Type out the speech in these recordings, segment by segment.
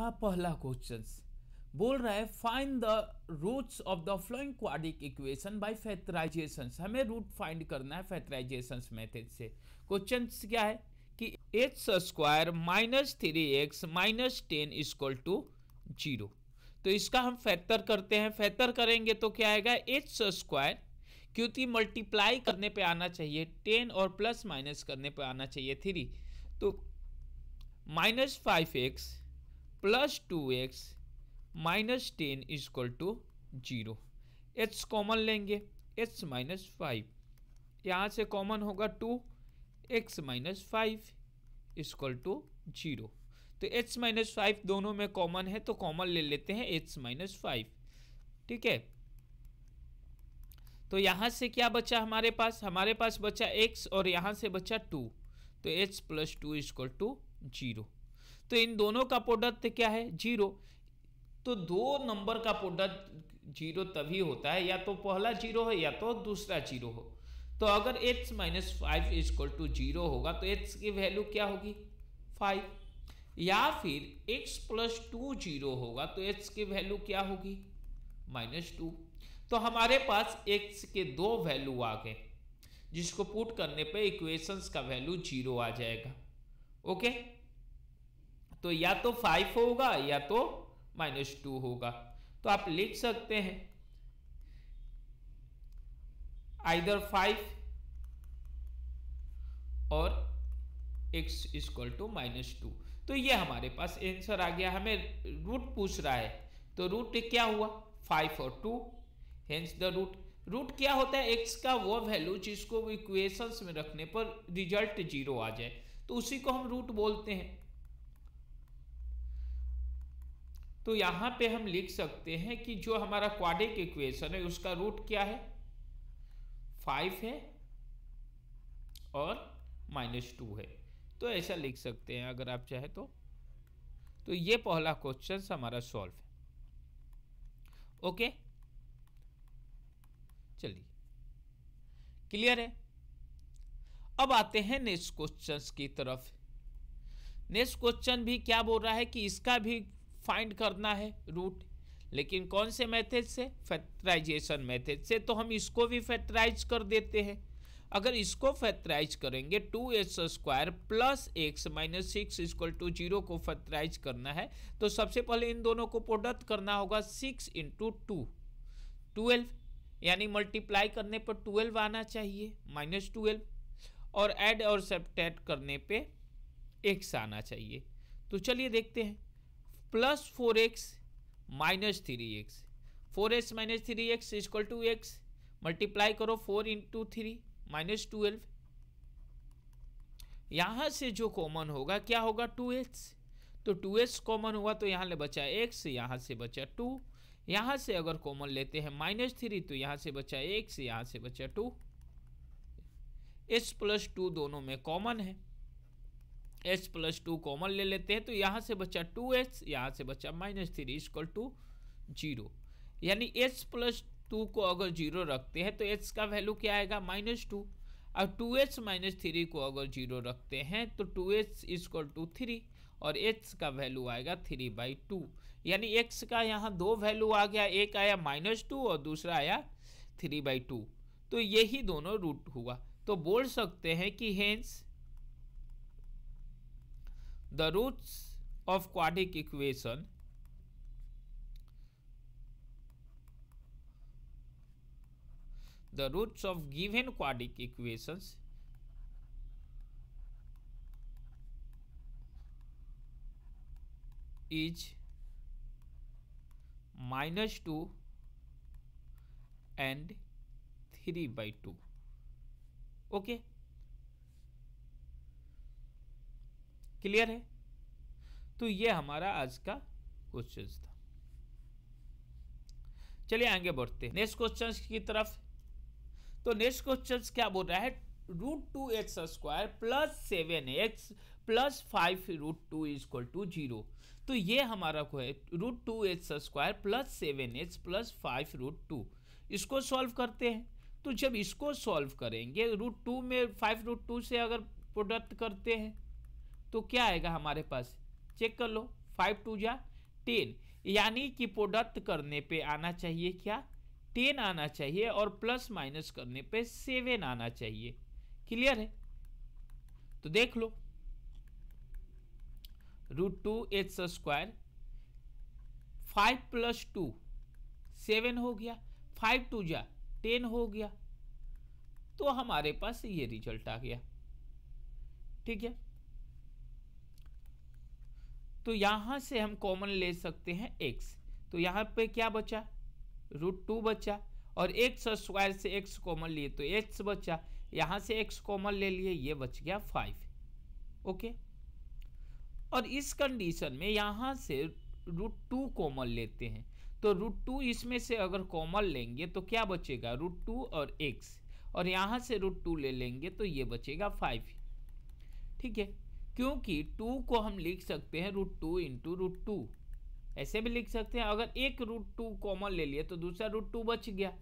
का पहला क्वेश्चन बोल रहा है find the roots of the following quadratic equation by factorisation हमें रूट फाइंड करना है फैक्टराइजेशन मेथड से क्वेश्चन क्या है कि x square minus three x minus ten is equal to zero तो इसका हम फैक्टर करते हैं फैक्टर करेंगे तो क्या आएगा एक्स स्क्वायर क्योंकि मल्टीप्लाई करने पे आना चाहिए टेन और प्लस माइनस करने पे आना चाहिए थ्री तो minus five x plus two x minus ten is equal to zero H common लेंगे एच माइनस फाइव यहाँ से कॉमन होगा two x minus five is equal to zero तो एच माइनस फाइव दोनों में कॉमन है तो कॉमन ले लेते हैं एच माइनस फाइव ठीक है तो यहाँ से क्या बचा हमारे पास हमारे पास बचा एक्स और यहाँ से बचा टू तो H plus two is equal to zero तो इन दोनों का प्रोडक्ट क्या है जीरो तो दो नंबर का प्रोडक्ट जीरो तभी होता है या तो पहला जीरो है या तो दूसरा जीरो हो तो अगर x minus five is equal to zero होगा तो एक्स की वैल्यू क्या होगी फाइव या फिर एक्स प्लस टू जीरो होगा तो एक्स की वैल्यू क्या होगी माइनस टू तो हमारे पास एक्स के दो वैल्यू आ गए जिसको पुट करने पे इक्वेशंस का वैल्यू जीरो आ जाएगा ओके okay? तो या तो फाइव होगा या तो माइनस टू होगा तो आप लिख सकते हैं आइदर फाइव और x is equal to minus two तो ये हमारे पास आंसर आ गया हमें रूट पूछ रहा है तो रूट क्या हुआ फाइव और two hence the root root क्या होता है एक्स का वो वैल्यू जिसको इक्वेशंस में रखने पर रिजल्ट जीरो आ जाए तो उसी को हम रूट बोलते हैं तो यहाँ पे हम लिख सकते हैं कि जो हमारा क्वाडिक इक्वेशन है उसका रूट क्या है फाइव है और माइनस टू है तो ऐसा लिख सकते हैं अगर आप चाहे तो तो ये पहला क्वेश्चन हमारा सॉल्व है ओके चलिए क्लियर है अब आते हैं नेक्स्ट क्वेश्चन की तरफ नेक्स्ट क्वेश्चन भी क्या बोल रहा है कि इसका भी फाइंड करना है रूट लेकिन कौन से मेथड से फैक्टराइजेशन मेथड से तो हम इसको भी फैक्टराइज कर देते हैं अगर इसको फैक्टराइज करेंगे two x square plus x minus six equal to zero को फैक्टराइज करना है तो सबसे पहले इन दोनों को प्रोडक्ट करना होगा सिक्स इंटू टू ट्वेल्व यानी मल्टीप्लाई करने पर ट्वेल्व आना चाहिए माइनस ट्वेल्व और एड और सेप्टेट करने पे एक्स आना चाहिए तो चलिए देखते हैं plus four x minus three x four x minus three x is equal to x multiply करो four into three minus twelve यहाँ से जो कॉमन होगा क्या होगा टू एक्स तो टू एक्स कॉमन हुआ तो यहाँ ले बचा एक्स यहाँ से बचा टू यहाँ से अगर कॉमन लेते हैं माइनस थ्री तो यहाँ से बचा एक्स यहाँ से बचा टू एक्स प्लस टू दोनों में कॉमन है एच प्लस टू कॉमन ले लेते हैं तो यहाँ से बचा टू एच यहाँ से बचा minus three is equal to zero यानी एच प्लस टू को अगर जीरो रखते हैं तो एच का वैल्यू क्या आएगा माइनस टू और टू एच माइनस थ्री को अगर जीरो रखते हैं तो two h is equal to three और एच का वैल्यू आएगा थ्री बाई टू यानी एक्स का यहाँ दो वैल्यू आ गया एक आया माइनस टू और दूसरा आया थ्री बाई टू तो यही दोनों रूट हुआ तो बोल सकते हैं कि hence the roots of quadratic equation the roots of given quadratic equations is minus 2 and 3 by 2 okay clear है तो ये हमारा आज का क्वेश्चन था चलिए आगे बढ़ते हैं नेक्स्ट क्वेश्चन की तरफ तो नेक्स्ट क्वेश्चन क्या बोल रहा है root two x square plus seven x plus five root two is equal to zero तो ये हमारा को है root two x square plus seven x plus five root two इसको सॉल्व करते हैं तो जब इसको सॉल्व करेंगे रूट टू में फाइव रूट टू से अगर प्रोडक्ट करते हैं तो क्या आएगा हमारे पास चेक कर लो फाइव टू जा टेन यानी कि प्रोडक्ट करने पे आना चाहिए क्या टेन आना चाहिए और प्लस माइनस करने पे सेवन आना चाहिए क्लियर है तो देख लो root two h square five plus two seven हो गया फाइव टू जा टेन हो गया तो हमारे पास ये रिजल्ट आ गया ठीक है तो यहाँ से हम कॉमन ले सकते हैं एक्स तो यहाँ पे क्या बचा रूट टू बचा और एक्स स्क्वायर से एक्स कॉमन लिए तो एक्स बचा यहाँ से एक्स कॉमन ले लिए ये बच गया फाइव ओके और इस कंडीशन में यहाँ से रूट टू कॉमन लेते हैं तो रूट टू इसमें से अगर कॉमन लेंगे तो क्या बचेगा रूट टू और एक्स और यहाँ से रूट टू ले लेंगे तो ये बचेगा फाइव ठीक है क्योंकि टू को हम लिख सकते हैं root two into root two ऐसे भी लिख सकते हैं अगर एक रूट टू कॉमन ले लिया तो दूसरा रूट टू बच गया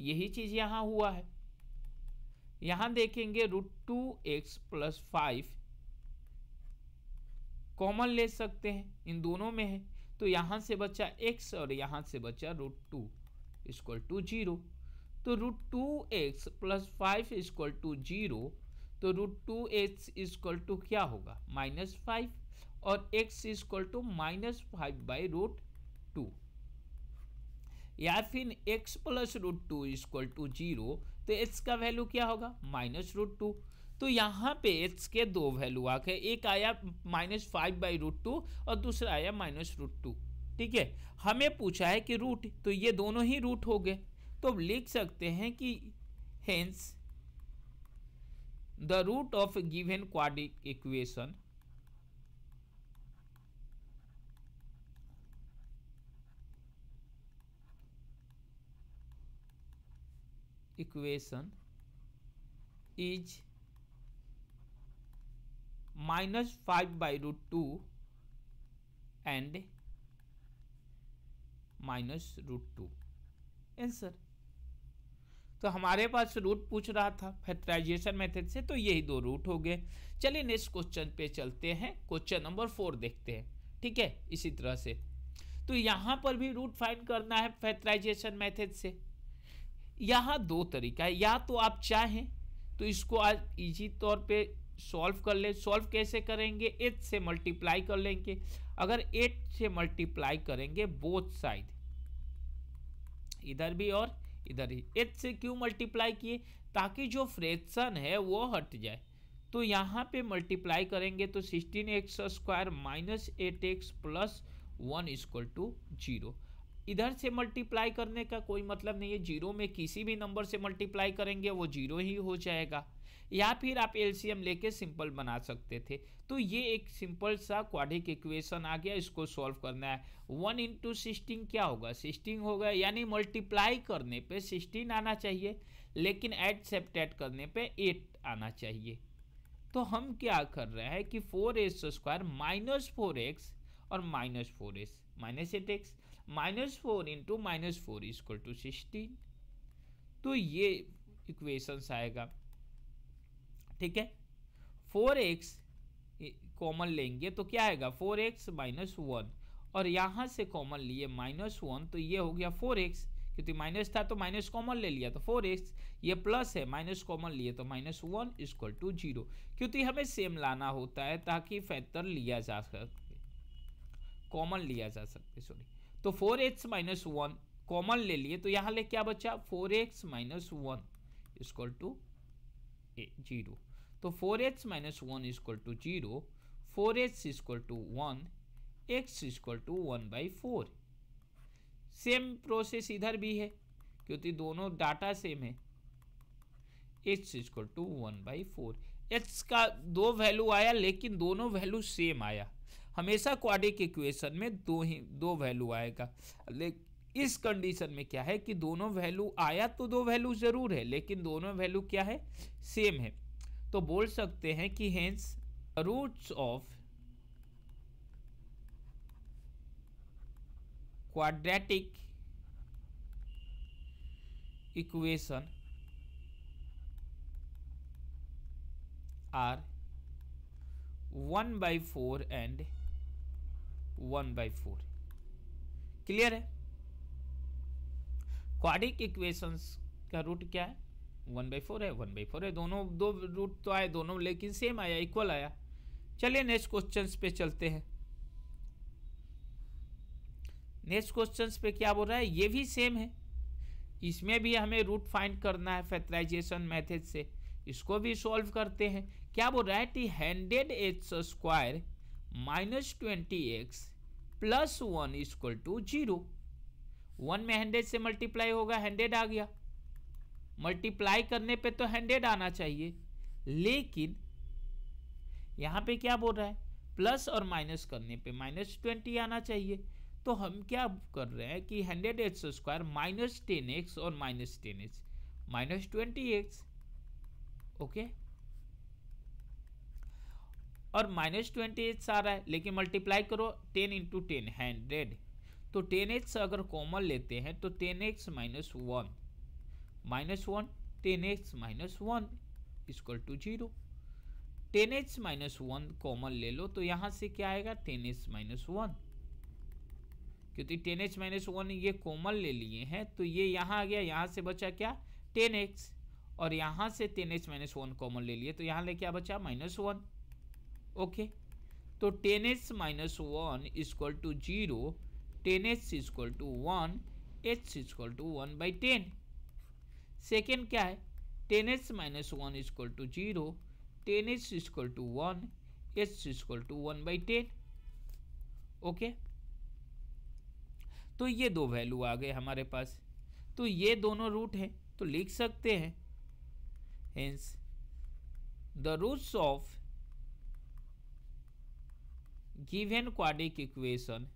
यही चीज़ यहाँ हुआ है यहाँ देखेंगे root two x plus five common ले सकते हैं इन दोनों में है तो यहाँ से बचा एक्स और यहाँ से बचा root two is equal to zero तो root two x plus five is equal to zero तो root two x is equal to क्या होगा माइनस फाइव और x is equal to minus five by root two या फिर x plus root two is equal to zero तो x का value क्या होगा माइनस रूट टू तो यहाँ पे x के दो वैल्यू आ गए एक आया minus five by root two और दूसरा आया माइनस रूट टू ठीक है हमें पूछा है कि रूट तो ये दोनों ही रूट हो गए तो लिख सकते हैं कि hence the root of a given quadratic equation equation is minus 5 by root 2 and minus root 2 answer तो हमारे पास रूट पूछ रहा था फैक्टराइजेशन मेथड से तो यही दो रूट हो गए चलिए नेक्स्ट क्वेश्चन पे चलते हैं क्वेश्चन नंबर फोर देखते हैं ठीक है इसी तरह से तो यहाँ पर भी रूट फाइंड करना है फैक्टराइजेशन मेथड से यहाँ दो तरीका है या तो आप चाहें तो इसको आज इजी तौर पे सॉल्व कर लें सॉल्व कैसे करेंगे एट से मल्टीप्लाई कर लेंगे अगर एट से मल्टीप्लाई करेंगे बोथ साइड इधर भी और इधर ही एच से क्यों मल्टीप्लाई किए ताकि जो फ्रेक्शन है वो हट जाए तो यहाँ पे मल्टीप्लाई करेंगे तो sixteen x square minus eight x plus one equal to zero इधर से मल्टीप्लाई करने का कोई मतलब नहीं है जीरो में किसी भी नंबर से मल्टीप्लाई करेंगे वो जीरो ही हो जाएगा या फिर आप एलसीएम लेके सिंपल बना सकते थे तो ये एक सिंपल सा क्वाडिक इक्वेशन आ गया इसको सॉल्व करना है वन इंटू सिक्सटीन क्या होगा सिक्सटीन होगा यानी मल्टीप्लाई करने पे सिक्सटीन आना चाहिए लेकिन एट एड करने पे एट आना चाहिए तो हम क्या कर रहे हैं कि four s square minus four x और minus four s minus eight x minus four into minus four is equal to sixteen तो ये इक्वेशंस आएगा ठीक है फोर एक्स कॉमन लेंगे तो क्या आएगा फोर एक्स माइनस वन और यहाँ से कॉमन लिए माइनस वन तो ये हो गया फोर एक्स क्योंकि माइनस था तो माइनस कॉमन ले लिया तो फोर एक्स ये प्लस है माइनस कॉमन लिए तो minus one equal to zero क्योंकि हमें सेम लाना होता है ताकि फैक्टर लिया जा सके कॉमन लिया जा सके सॉरी तो four x minus one common ले लिए तो यहाँ ले क्या बचा four x minus one equal to zero तो four h minus one is equal to zero four h is equal to one x is equal to one by four same process इधर भी है क्योंकि दोनों डाटा सेम है x is equal to one by four x का दो value आया लेकिन दोनों वैल्यू सेम आया हमेशा क्वाडिक इक्वेशन में दो ही दो वैल्यू आएगा लेकिन इस कंडीशन में क्या है कि दोनों वैल्यू आया तो दो वैल्यू ज़रूर है लेकिन दोनों वैल्यू क्या है सेम है तो बोल सकते हैं कि hence roots of quadratic equation are one by four and one by four clear है क्वाडिक इक्वेशंस का रूट क्या है वन बाई फोर है वन बाई फोर है दोनों दो रूट तो आए दोनों लेकिन सेम आया इक्वल आया चलिए नेक्स्ट क्वेश्चन पे चलते हैं नेक्स्ट क्वेश्चन पे क्या बोल रहा है ये भी सेम है इसमें भी हमें रूट फाइंड करना है फैक्टराइजेशन मेथड से इसको भी सॉल्व करते हैं क्या बोल रहा है t hundred x square minus twenty x plus one equal to zero one में हंड्रेड से मल्टीप्लाई होगा हंड्रेड आ गया मल्टीप्लाई करने पे तो हंड्रेड आना चाहिए लेकिन यहाँ पे क्या बोल रहा है प्लस और माइनस करने पे माइनस ट्वेंटी आना चाहिए तो हम क्या कर रहे हैं कि hundred x square minus ten x और minus ten x minus twenty x okay और माइनस ट्वेंटी एक्स आ रहा है लेकिन मल्टीप्लाई करो टेन इंटू टेन हंड्रेड तो टेन एच अगर कॉमन लेते हैं तो ten x minus one minus one ten x minus one is equal to zero ten h minus one common ले लो तो यहाँ से क्या आएगा टेन एक्स माइनस वन क्योंकि टेन एच माइनस वन ये कॉमन ले लिए हैं तो ये यहाँ आ गया यहाँ से बचा क्या टेन एक्स और यहाँ से ten h minus one common ले लिए तो यहाँ ले क्या बचा माइनस वन ओके तो ten h minus one is equal to zero ten h is equal to one h is equal to one by ten second क्या है ten h minus one is equal to zero ten h is equal to one h is equal to one by ten okay तो ये दो value आ गए हमारे पास तो ये दोनों रूट हैं तो लिख सकते हैं hence the roots of given quadratic equation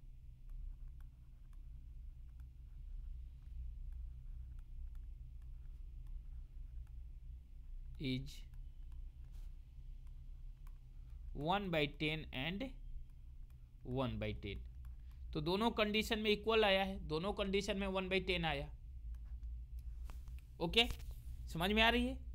is one by ten and one by ten तो दोनों कंडीशन में इक्वल आया है दोनों कंडीशन में वन बाई टेन आया ओके समझ में आ रही है